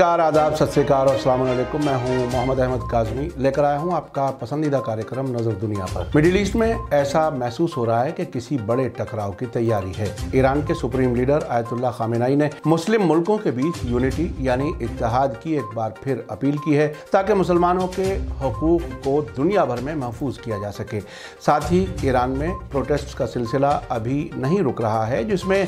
नमस्कार आदाब सत और अल्लाम मैं हूँ मोहम्मद अहमद काजमी लेकर आया हूँ आपका पसंदीदा कार्यक्रम नज़र दुनिया पर मिडिल ईस्ट में ऐसा महसूस हो रहा है कि किसी बड़े टकराव की तैयारी है ईरान के सुप्रीम लीडर आयतुल्ला खामिनाई ने मुस्लिम मुल्कों के बीच यूनिटी यानी इतिहाद की एक बार फिर अपील की है ताकि मुसलमानों के हकूक को दुनिया भर में महफूज किया जा सके साथ ही ईरान में प्रोटेस्ट का सिलसिला अभी नहीं रुक रहा है जिसमें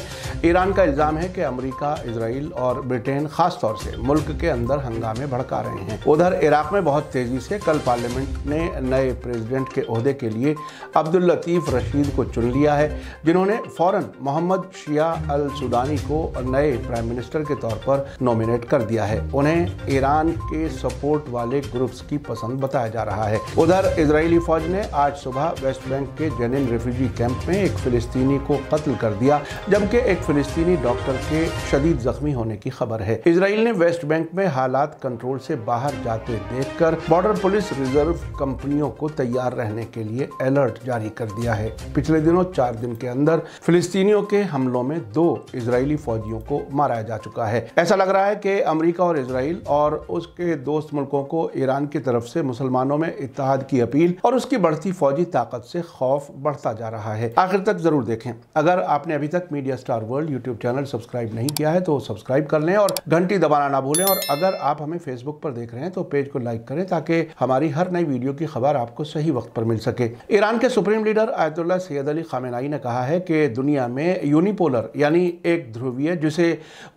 ईरान का इल्ज़ाम है कि अमरीका इसराइल और ब्रिटेन खासतौर से मुल्क मुल्क के अंदर हंगामे भड़का रहे हैं उधर इराक में बहुत तेजी से कल पार्लियामेंट ने नए प्रेसिडेंट के अहदे के लिए अब्दुल लतीफ़ रशीद को चुन लिया है जिन्होंने फौरन मोहम्मद शिया अल सुदानी को नए प्राइम मिनिस्टर के तौर पर नॉमिनेट कर दिया है उन्हें ईरान के सपोर्ट वाले ग्रुप्स की पसंद बताया जा रहा है उधर इसराइली फौज ने आज सुबह वेस्ट बैंक के जेनिन रेफ्यूजी कैंप में एक फिलिस्तीनी को कत्ल कर दिया जबकि एक फिलिस्तीनी डॉक्टर के शदीद जख्मी होने की खबर है इसराइल ने वेस्ट बैंक में हालात कंट्रोल से बाहर जाते देखकर बॉर्डर पुलिस रिजर्व कंपनियों को तैयार रहने के लिए अलर्ट जारी कर दिया है पिछले दिनों चार दिन के अंदर फिलिस्तीनियों के हमलों में दो इसराइली फौजियों को मारा जा चुका है ऐसा लग रहा है कि अमरीका और इसराइल और उसके दोस्त मुल्कों को ईरान की तरफ से मुसलमानों में इतिहाद की अपील और उसकी बढ़ती फौजी ताकत से खौफ बढ़ता जा रहा है आखिर तक जरूर देखें अगर आपने अभी तक Media Star World YouTube channel subscribe नहीं किया है तो सब्सक्राइब कर लें और घंटी दबाना ना भूलें खोलें और अगर आप हमें फेसबुक पर देख रहे हैं तो पेज को लाइक करें ताकि हमारी हर नई वीडियो की खबर आपको सही वक्त पर मिल सके ईरान के supreme leader Ayatollah Sayyid Ali Khamenei ने कहा है कि दुनिया में यूनिपोलर यानी एक ध्रुवीय जिसे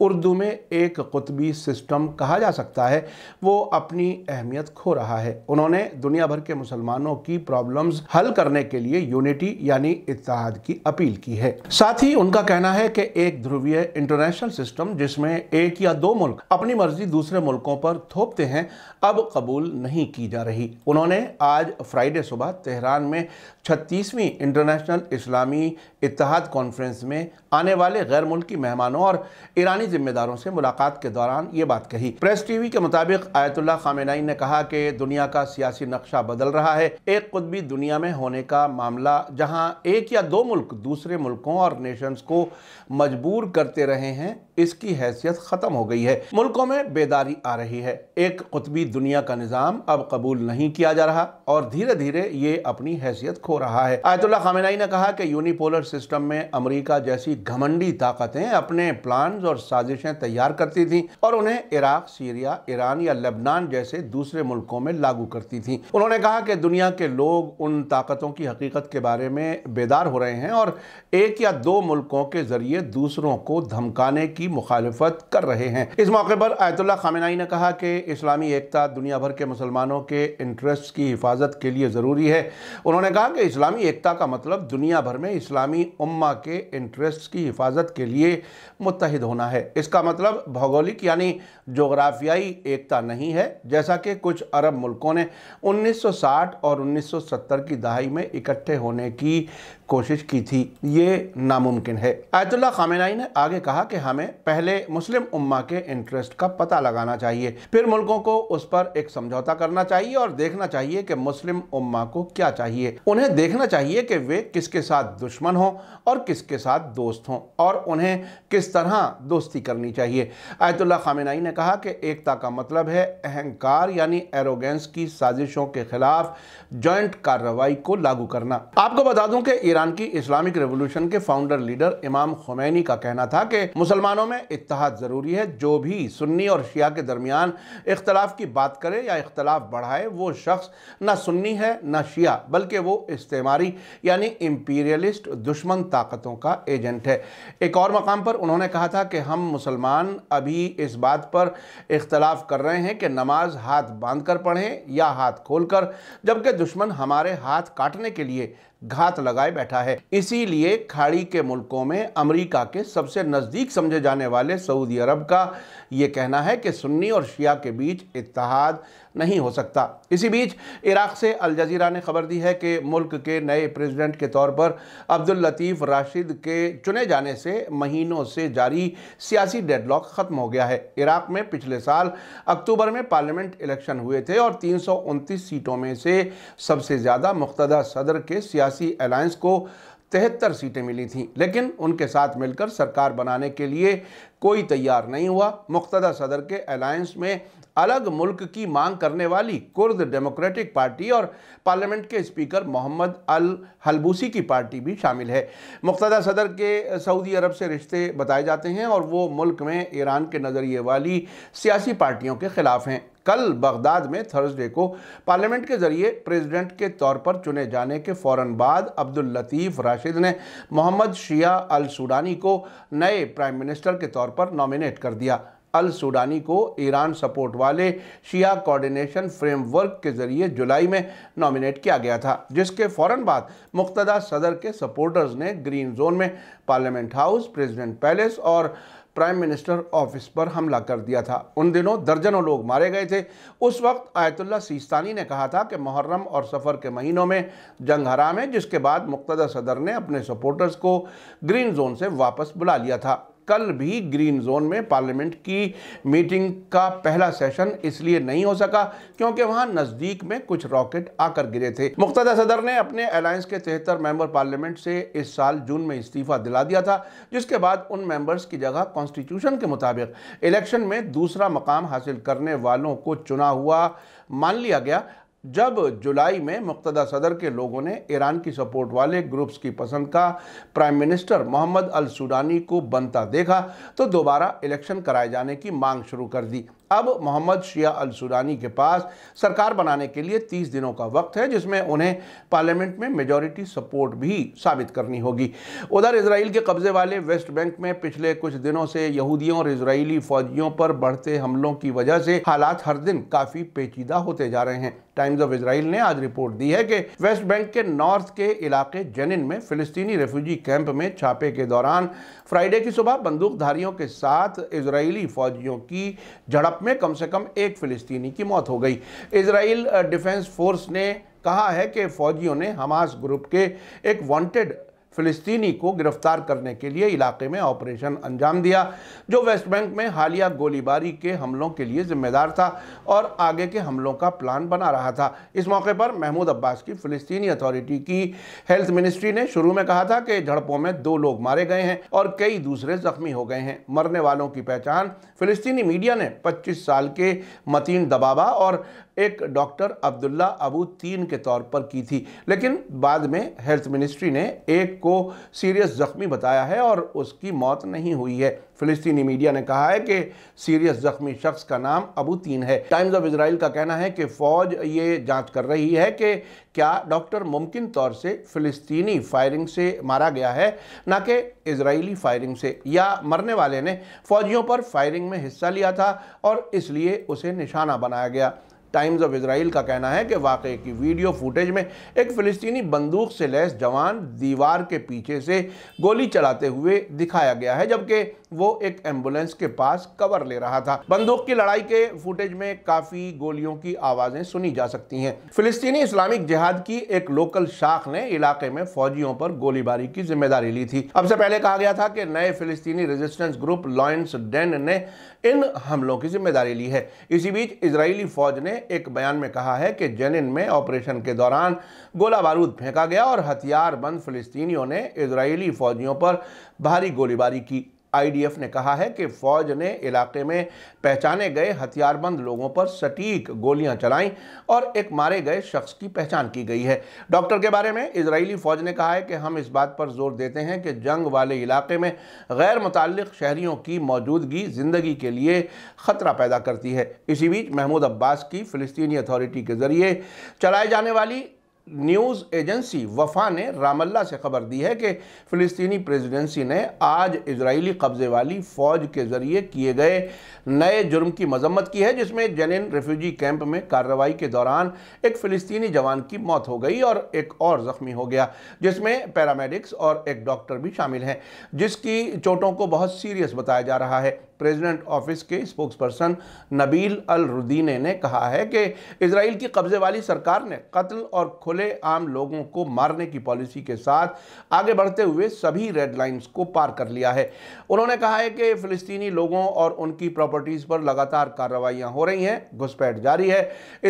उर्दू में एक कुतबी सिस्टम कहा जा सकता है वो अपनी अहमियत खो रहा है उन्होंने दुनिया भर के मुसलमानों की प्रॉब्लम्स हल करने के लिए यूनिटी यानी इतिहाद की अपील की है साथ ही उनका कहना है कि एक ध्रुवीय इंटरनेशनल सिस्टम जिसमें एक या दो मुल्क अपनी मर्जी फर्जी दूसरे मुल्कों पर थोपते हैं अब कबूल नहीं की जा रही उन्होंने आज फ्राइडे सुबह तेहरान में छत्तीसवीं इंटरनेशनल इस्लामी इतिहाद कॉन्फ्रेंस में आने वाले गैर मुल्की मेहमानों और ईरानी जिम्मेदारों से मुलाकात के दौरान ये बात कही प्रेस टीवी के मुताबिक आयतुल्ला खामेनाई ने कहा कि दुनिया का सियासी नक्शा बदल रहा है एक कुतबी दुनिया में होने का मामला जहां एक या दो मुल्क दूसरे मुल्कों और नेशंस को मजबूर करते रहे हैं इसकी हैसियत ख़त्म हो गई है मुल्कों में में बेदारी आ रही है एक कुतबी दुनिया का निज़ाम अब कबूल नहीं किया जा रहा और धीरे धीरे ये अपनी हैसियत खो रहा है आयतुल्ला खामिनाई ने कहा कि यूनिपोलर सिस्टम में अमरीका जैसी घमंडी ताकतें अपने प्लान और साजिशें तैयार करती थी और उन्हें इराक सीरिया ईरान या लेबनान जैसे दूसरे मुल्कों में लागू करती थी उन्होंने कहा कि दुनिया के लोग उन ताकतों की हकीकत के बारे में बेदार हो रहे हैं और एक या दो मुल्कों के जरिए दूसरों को धमकाने की मुखालफत कर रहे हैं इस मौके पर आयतुल्ला खामिनाई ने कहा कि इस्लामी एकता दुनिया भर के मुसलमानों के इंटरेस्ट की हिफाजत के लिए ज़रूरी है उन्होंने कहा कि इस्लामी एकता का मतलब दुनिया भर में इस्लामी उम्मा के इंटरेस्ट की हिफाजत के लिए मुतहद होना है इसका मतलब भौगोलिक यानी जोग्राफियाई एकता नहीं है जैसा कि कुछ अरब मुल्कों ने 1960 और 1970 की दहाई में इकट्ठे होने की कोशिश की थी ये नामुमकिन है आयतुल्ला खामिनाई ने आगे कहा कि हमें पहले मुस्लिम उम्मा के इंटरेस्ट का पता लगाना चाहिए फिर मुल्कों को उस पर एक समझौता करना चाहिए और देखना चाहिए कि मुस्लिम उम्मा को क्या चाहिए उन्हें देखना चाहिए कि वे किसके साथ दुश्मन हों और किसके साथ दोस्त हों और उन्हें किस तरह दोस्ती करनी चाहिए आयतुल्ला खामिनाई ने कहा कि एकता का मतलब है अहंकार यानी एरोगेंस की साजिशों के खिलाफ जॉइंट कार्रवाई को लागू करना आपको बता दूं कि ईरान पाकिस्तान की इस्लामिक रेवोल्यूशन के फाउंडर लीडर इमाम खुमैनी का कहना था कि मुसलमानों में इतिहाद ज़रूरी है जो भी सुन्नी और शिया के दरमियान इख्तलाफ की बात करे या इख्तलाफ बढ़ाए वो शख्स न सुन्नी है ना शिया बल्कि वो इस्तेमारी यानी इम्पीरियलिस्ट दुश्मन ताकतों का एजेंट है एक और मकाम पर उन्होंने कहा था कि हम मुसलमान अभी इस बात पर इख्तलाफ कर रहे हैं कि नमाज हाथ बांध कर पढ़ें या हाथ खोल कर जबकि दुश्मन हमारे हाथ काटने के लिए घात लगाए बैठा है इसीलिए खाड़ी के मुल्कों में अमेरिका के सबसे नज़दीक समझे जाने वाले सऊदी अरब का ये कहना है कि सुन्नी और शिया के बीच इतिहाद नहीं हो सकता इसी बीच इराक़ से अल जजीरा ने खबर दी है कि मुल्क के नए प्रेसिडेंट के तौर पर अब्दुल लतीफ़ राशिद के चुने जाने से महीनों से जारी सियासी डेडलॉक ख़त्म हो गया है इराक़ में पिछले साल अक्टूबर में पार्लियामेंट इलेक्शन हुए थे और तीन सीटों में से सबसे ज़्यादा मुख्तदा सदर के सियासी अलायंस को तिहत्तर सीटें मिली थीं लेकिन उनके साथ मिलकर सरकार बनाने के लिए कोई तैयार नहीं हुआ मुख्तदा सदर के अलायंस में अलग मुल्क की मांग करने वाली कुर्द डेमोक्रेटिक पार्टी और पार्लियामेंट के स्पीकर मोहम्मद अल हलबूसी की पार्टी भी शामिल है मुक्तदा सदर के सऊदी अरब से रिश्ते बताए जाते हैं और वो मुल्क में ईरान के नज़रिए वाली सियासी पार्टियों के ख़िलाफ़ हैं कल बगदाद में थर्सडे को पार्लियामेंट के जरिए प्रेसिडेंट के तौर पर चुने जाने के फ़ौर बाद अब्दुल लतीफ़ राशिद ने मोहम्मद शिया अल सूडानी को नए प्राइम मिनिस्टर के तौर पर नॉमिनेट कर दिया अल सूडानी को ईरान सपोर्ट वाले शिया कोऑर्डिनेशन फ्रेमवर्क के जरिए जुलाई में नॉमिनेट किया गया था जिसके फ़ौर बाद मुक्तदा सदर के सपोर्टर्स ने ग्रीन जोन में पार्लियामेंट हाउस प्रेसिडेंट पैलेस और प्राइम मिनिस्टर ऑफिस पर हमला कर दिया था उन दिनों दर्जनों लोग मारे गए थे उस वक्त आयतुल्ला सीस्तानी ने कहा था कि मुहर्रम और सफ़र के महीनों में जंग हराम है जिसके बाद मुक्तदा सदर ने अपने सपोर्टर्स को ग्रीन जोन से वापस बुला लिया था कल भी ग्रीन जोन में पार्लियामेंट की मीटिंग का पहला सेशन इसलिए नहीं हो सका क्योंकि वहां नज़दीक में कुछ रॉकेट आकर गिरे थे मुख्तदा सदर ने अपने अलायंस के तिहत्तर मेंबर पार्लियामेंट से इस साल जून में इस्तीफा दिला दिया था जिसके बाद उन मेंबर्स की जगह कॉन्स्टिट्यूशन के मुताबिक इलेक्शन में दूसरा मकाम हासिल करने वालों को चुना हुआ मान लिया गया जब जुलाई में मुक्तदा सदर के लोगों ने ईरान की सपोर्ट वाले ग्रुप्स की पसंद का prime minister Mohammed al Sudani को बनता देखा तो दोबारा इलेक्शन कराए जाने की मांग शुरू कर दी अब मोहम्मद शिया अल सुरानी के पास सरकार बनाने के लिए 30 दिनों का वक्त है जिसमें उन्हें पार्लियामेंट में मेजॉरिटी सपोर्ट भी साबित करनी होगी उधर इसराइल के कब्जे वाले वेस्ट बैंक में पिछले कुछ दिनों से यहूदियों और इसराइली फौजियों पर बढ़ते हमलों की वजह से हालात हर दिन काफ़ी पेचीदा होते जा रहे हैं टाइम्स ऑफ इसराइल ने आज रिपोर्ट दी है कि वेस्ट बैंक के नॉर्थ के इलाके जेनिन में फिलिस्तीनी रेफ्यूजी कैंप में छापे के दौरान फ्राइडे की सुबह बंदूकधारियों के साथ इसराइली फौजियों की झड़प में कम से कम एक फ़िलिस्तीनी की मौत हो गई इसराइल डिफेंस फोर्स ने कहा है कि फ़ौजियों ने हमास ग्रुप के एक वांटेड फ़िलिस्तीनी को गिरफ्तार करने के लिए इलाके में ऑपरेशन अंजाम दिया जो वेस्ट बैंक में हालिया गोलीबारी के हमलों के लिए जिम्मेदार था और आगे के हमलों का प्लान बना रहा था इस मौके पर महमूद अब्बास की फ़िलिस्तीनी अथॉरिटी की हेल्थ मिनिस्ट्री ने शुरू में कहा था कि झड़पों में दो लोग मारे गए हैं और कई दूसरे जख्मी हो गए हैं मरने वालों की पहचान फ़िलिस्तीनी मीडिया ने पच्चीस साल के मतीन दबाबा और एक डॉक्टर अब्दुल्ला अबू तीन के तौर पर की थी लेकिन बाद में हेल्थ मिनिस्ट्री ने एक को सीरियस ज़ख्मी बताया है और उसकी मौत नहीं हुई है फिलिस्तीनी मीडिया ने कहा है कि सीरियस ज़ख्मी शख्स का नाम अबू तीन है टाइम्स ऑफ इसराइल का कहना है कि फ़ौज ये जांच कर रही है कि क्या डॉक्टर मुमकिन तौर से फ़िलिस्तीनी फायरिंग से मारा गया है ना कि इसराइली फायरिंग से या मरने वाले ने फ़ौजियों पर फायरिंग में हिस्सा लिया था और इसलिए उसे निशाना बनाया गया टाइम्स ऑफ इसराइल का कहना है कि वाकई की वीडियो फुटेज में एक फ़िलिस्तीनी बंदूक से लैस जवान दीवार के पीछे से गोली चलाते हुए दिखाया गया है जबकि वो एक एम्बुलेंस के पास कवर ले रहा था बंदूक की लड़ाई के फुटेज में काफी गोलियों की आवाजें सुनी जा सकती हैं फिलिस्तीनी इस्लामिक जिहाद की एक लोकल शाख ने इलाके में फौजियों पर गोलीबारी की जिम्मेदारी ली थी अब से पहले कहा गया था कि नए फिलिस्तीनी रेजिस्टेंस ग्रुप लॉयस डेन ने इन हमलों की जिम्मेदारी ली है इसी बीच इसराइली फौज ने एक बयान में कहा है कि जेनिन में ऑपरेशन के दौरान गोला बारूद फेंका गया और हथियार बंद फिलिस्तीनियों ने इसराइली फौजियों पर भारी गोलीबारी की आईडीएफ ने कहा है कि फौज ने इलाके में पहचाने गए हथियारबंद लोगों पर सटीक गोलियां चलाईं और एक मारे गए शख्स की पहचान की गई है डॉक्टर के बारे में इसराइली फौज ने कहा है कि हम इस बात पर जोर देते हैं कि जंग वाले इलाके में गैर मुतल शहरीों की मौजूदगी ज़िंदगी के लिए ख़तरा पैदा करती है इसी बीच महमूद अब्बास की फ़लस्तनी अथॉरिटी के ज़रिए चलाई जाने वाली न्यूज़ एजेंसी वफा ने रामल्ला से खबर दी है कि फ़िलिस्तीनी प्रेसिडेंसी ने आज इजरायली कब्ज़े वाली फ़ौज के ज़रिए किए गए नए जुर्म की मजम्मत की है जिसमें जनिन रेफ्यूजी कैंप में कार्रवाई के दौरान एक फ़िलिस्तीनी जवान की मौत हो गई और एक और ज़ख्मी हो गया जिसमें पैरामेडिक्स और एक डॉक्टर भी शामिल हैं जिसकी चोटों को बहुत सीरियस बताया जा रहा है प्रेसिडेंट ऑफिस के spokesperson Nabil al Rudeineh ने कहा है कि इसराइल की कब्जे वाली सरकार ने कत्ल और खुले आम लोगों को मारने की पॉलिसी के साथ आगे बढ़ते हुए सभी रेड लाइन्स को पार कर लिया है उन्होंने कहा है कि फ़िलिस्तीनी लोगों और उनकी प्रॉपर्टीज़ पर लगातार कार्रवाइयाँ हो रही हैं घुसपैठ जारी है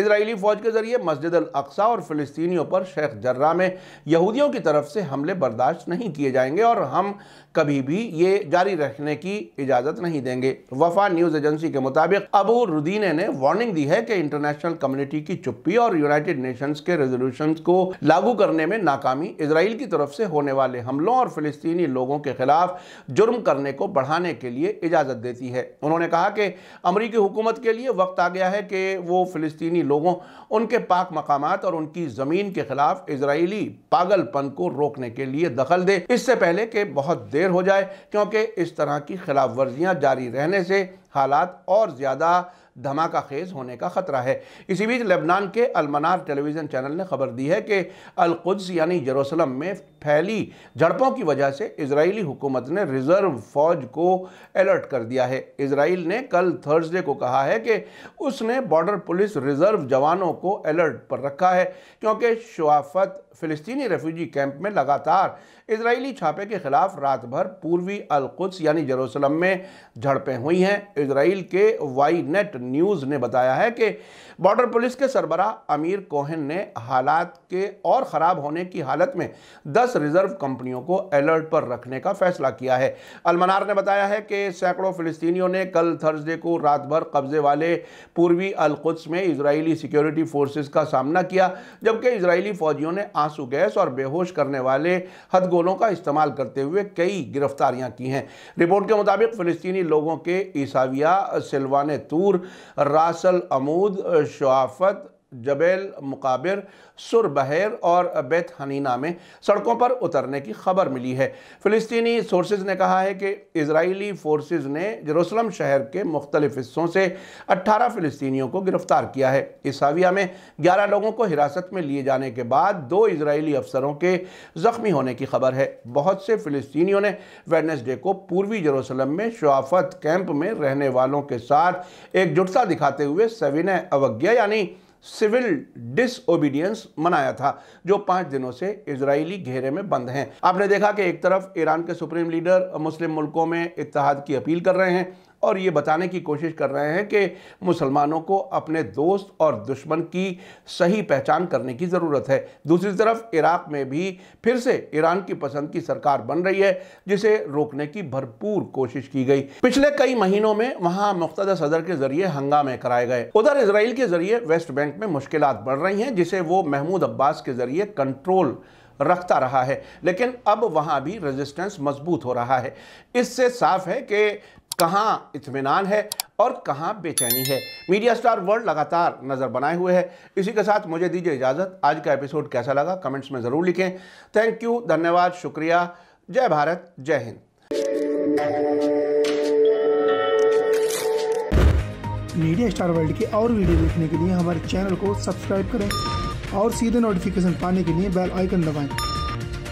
इसराइली फ़ौज के ज़रिए मस्जिद अल अक्सा और फ़िलिस्तीनियों पर शेख जर्रा में यहूदियों की तरफ से हमले बर्दाश्त नहीं किए जाएंगे और हम कभी भी ये जारी रखने की इजाज़त नहीं देंगे वफा न्यूज़ एजेंसी के मुताबिक अबू रुदीने ने वार्निंग दी है कि इंटरनेशनल कम्युनिटी की चुप्पी और यूनाइटेड नेशंस के रेजोल्यूशन को लागू करने में नाकामी इसराइल की तरफ से होने वाले हमलों और फिलिस्तीनी लोगों के खिलाफ जुर्म करने को बढ़ाने के लिए इजाज़त देती है उन्होंने कहा कि अमरीकी हुकूमत के लिए वक्त आ गया है कि वो फिलिस्तीनी लोगों उनके पाक मकाम और उनकी ज़मीन के खिलाफ इसराइली पागलपन को रोकने के लिए दखल दे इससे पहले के बहुत देर देर हो जाए क्योंकि इस तरह की खिलाफ वर्जियाँ जारी रहने से हालात और ज़्यादा धमाका खेज होने का ख़तरा है इसी बीच लेबनान के अलमनार टेलीविज़न चैनल ने खबर दी है कि अलकुद्स यानी यरूशलेम में फैली झड़पों की वजह से इसराइली हुकूमत ने रिज़र्व फौज को अलर्ट कर दिया है इसराइल ने कल थर्सडे को कहा है कि उसने बॉर्डर पुलिस रिज़र्व जवानों को अलर्ट पर रखा है क्योंकि शवाफत फ़िलिस्तीनी रेफ्यूजी कैंप में लगातार इसराइली छापे के खिलाफ रात भर पूर्वी अलकुद्स यानी जरूसलम में झड़पें हुई हैं इसराइल के वाई नेट न्यूज़ ने बताया है कि बॉर्डर पुलिस के सरबरा अमीर कोहन ने हालात के और ख़राब होने की हालत में 10 रिज़र्व कंपनियों को अलर्ट पर रखने का फैसला किया है अलमनार ने बताया है कि सैकड़ों फ़िलिस्तीनियों ने कल थर्सडे को रात भर कब्ज़े वाले पूर्वी अलकुद्स में इसराइली सिक्योरिटी फोर्सेज का सामना किया जबकि इसराइली फ़ौजियों ने आंसू गैस और बेहोश करने वाले हथगोलों का इस्तेमाल करते हुए कई गिरफ्तारियां की हैं रिपोर्ट के मुताबिक फिलिस्तीनी लोगों के ईसाविया सिलवान तूर रासल अमूद शवाफत जबेल मुकाबिर सुर बहर और बेत हनीना में सड़कों पर उतरने की खबर मिली है फ़लस्तनी सोर्सेज ने कहा है कि इसराइली फोर्सेज ने जरूसलम शहर के मुख्तलिफ हिस्सों से 18 फ़लस्तियों को गिरफ़्तार किया है इस हाविया में 11 लोगों को हिरासत में लिए जाने के बाद दो इसराइली अफसरों के ज़ख्मी होने की खबर है बहुत से फ़लस्तियों ने वेडनेसडे को पूर्वी जरूसलम में शवाफत कैंप में रहने वालों के साथ एकजुटता दिखाते हुए सविनय अवज्ञा यानी सिविल डिसओबीडियंस मनाया था जो पांच दिनों से इसराइली घेरे में बंद हैं आपने देखा कि एक तरफ ईरान के सुप्रीम लीडर मुस्लिम मुल्कों में इतिहाद की अपील कर रहे हैं और ये बताने की कोशिश कर रहे हैं कि मुसलमानों को अपने दोस्त और दुश्मन की सही पहचान करने की ज़रूरत है दूसरी तरफ इराक़ में भी फिर से ईरान की पसंद की सरकार बन रही है जिसे रोकने की भरपूर कोशिश की गई पिछले कई महीनों में वहाँ मुख्तद सदर के जरिए हंगामे कराए गए उधर इसराइल के जरिए वेस्ट बैंक में मुश्किल बढ़ रही हैं जिसे वो महमूद अब्बास के जरिए कंट्रोल रखता रहा है लेकिन अब वहाँ भी रेजिस्टेंस मजबूत हो रहा है इससे साफ है कि कहाँ इतमान है और कहाँ बेचैनी है मीडिया स्टार वर्ल्ड लगातार नज़र बनाए हुए है इसी के साथ मुझे दीजिए इजाज़त आज का एपिसोड कैसा लगा कमेंट्स में ज़रूर लिखें थैंक यू धन्यवाद शुक्रिया जय भारत जय हिंद मीडिया स्टार वर्ल्ड की और वीडियो देखने के लिए हमारे चैनल को सब्सक्राइब करें और सीधे नोटिफिकेशन पाने के लिए बेल आइकन दबाएं।